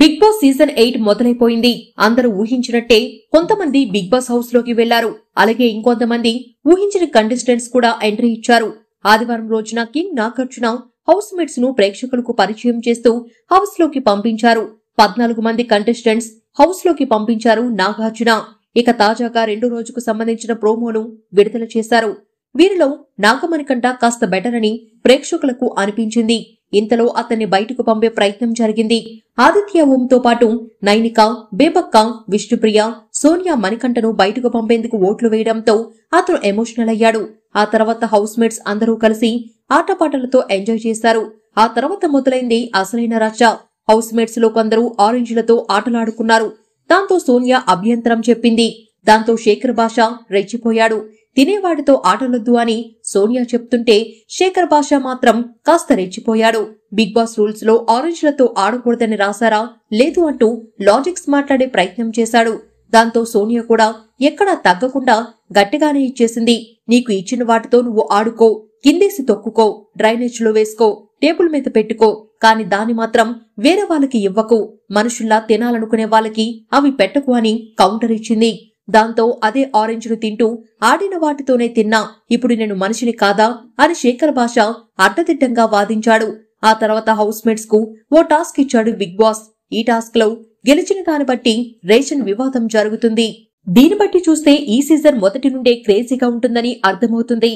big Boss season eight మొదలైపోయింది అందరూ ఊహించినట్టే కొంతమంది బిగ్ బాస్ హౌస్ లోకి వెళ్లారు అలాగే ఇంకొంతమంది ఊహించిన కంటెస్టెంట్స్ కూడా ఎంట్రీ ఇచ్చారు ఆదివారం రోజున కింగ్ నాగార్జున హౌస్ మేట్స్ ను ప్రేక్షకులకు పరిచయం చేస్తూ హౌస్ లోకి పంపించారు పద్నాలుగు మంది కంటెస్టెంట్స్ హౌస్ లోకి పంపించారు నాగార్జున ఇక తాజాగా రెండు రోజుకు సంబంధించిన ప్రోమోను విడుదల చేశారు వీరిలో నాగమణికంట కాస్త బెటర్ అని ప్రేక్షకులకు అనిపించింది ఇంతలో అతన్ని బయటకు పంపే ప్రయత్నం జరిగింది ఆదిత్య ఓంతో పాటు నైనిక బేబక్క విష్ణుప్రియ సోనియా మణికంఠను బయటకు పంపేందుకు ఓట్లు వేయడంతో అతను ఎమోషనల్ అయ్యాడు ఆ తర్వాత హౌస్ మేట్స్ అందరూ కలిసి ఆటపాటలతో ఎంజాయ్ చేశారు ఆ తర్వాత మొదలైంది అసలైన రచ్చ హౌస్ మేట్స్ లో కొందరు ఆరెంజ్లతో ఆటలాడుకున్నారు దాంతో సోనియా అభ్యంతరం చెప్పింది దాంతో శేఖర్ భాష రెచ్చిపోయాడు తినేవాడితో ఆటలొద్దు అని సోనియా చెప్తుంటే శేఖర్ బాషా మాత్రం కాస్త రెచ్చిపోయాడు బిగ్ బాస్ రూల్స్ లో ఆరెంజ్లతో ఆడకూడదని రాశారా లేదు అంటూ లాజిక్స్ మాట్లాడే ప్రయత్నం చేశాడు దాంతో సోనియా కూడా ఎక్కడా తగ్గకుండా గట్టిగానే ఇచ్చేసింది నీకు ఇచ్చిన వాటితో నువ్వు ఆడుకో కిందేసి తొక్కుకో డ్రైనేజ్ లో వేసుకో టేబుల్ మీద పెట్టుకో కాని దాని మాత్రం వేరే వాళ్ళకి ఇవ్వకు మనుషుల్లా తినాలనుకునే వాళ్ళకి అవి పెట్టకు అని కౌంటర్ ఇచ్చింది దాంతో అదే ఆరెంజ్ను తింటూ ఆడిన వాటితోనే తిన్నా ఇప్పుడు నేను మనిషిని కాదా అని శేఖర్ భాష అడ్డదిడ్డంగా వాదించాడు ఆ తర్వాత మేట్స్ కు ఓ టాస్క్ ఇచ్చాడు బిగ్ బాస్ ఈ టాస్క్ లో గెలిచిన దాన్ని బట్టి రేషన్ వివాదం జరుగుతుంది దీన్ని బట్టి చూస్తే ఈ సీజన్ మొదటి నుండే క్రేజీగా ఉంటుందని అర్థమవుతుంది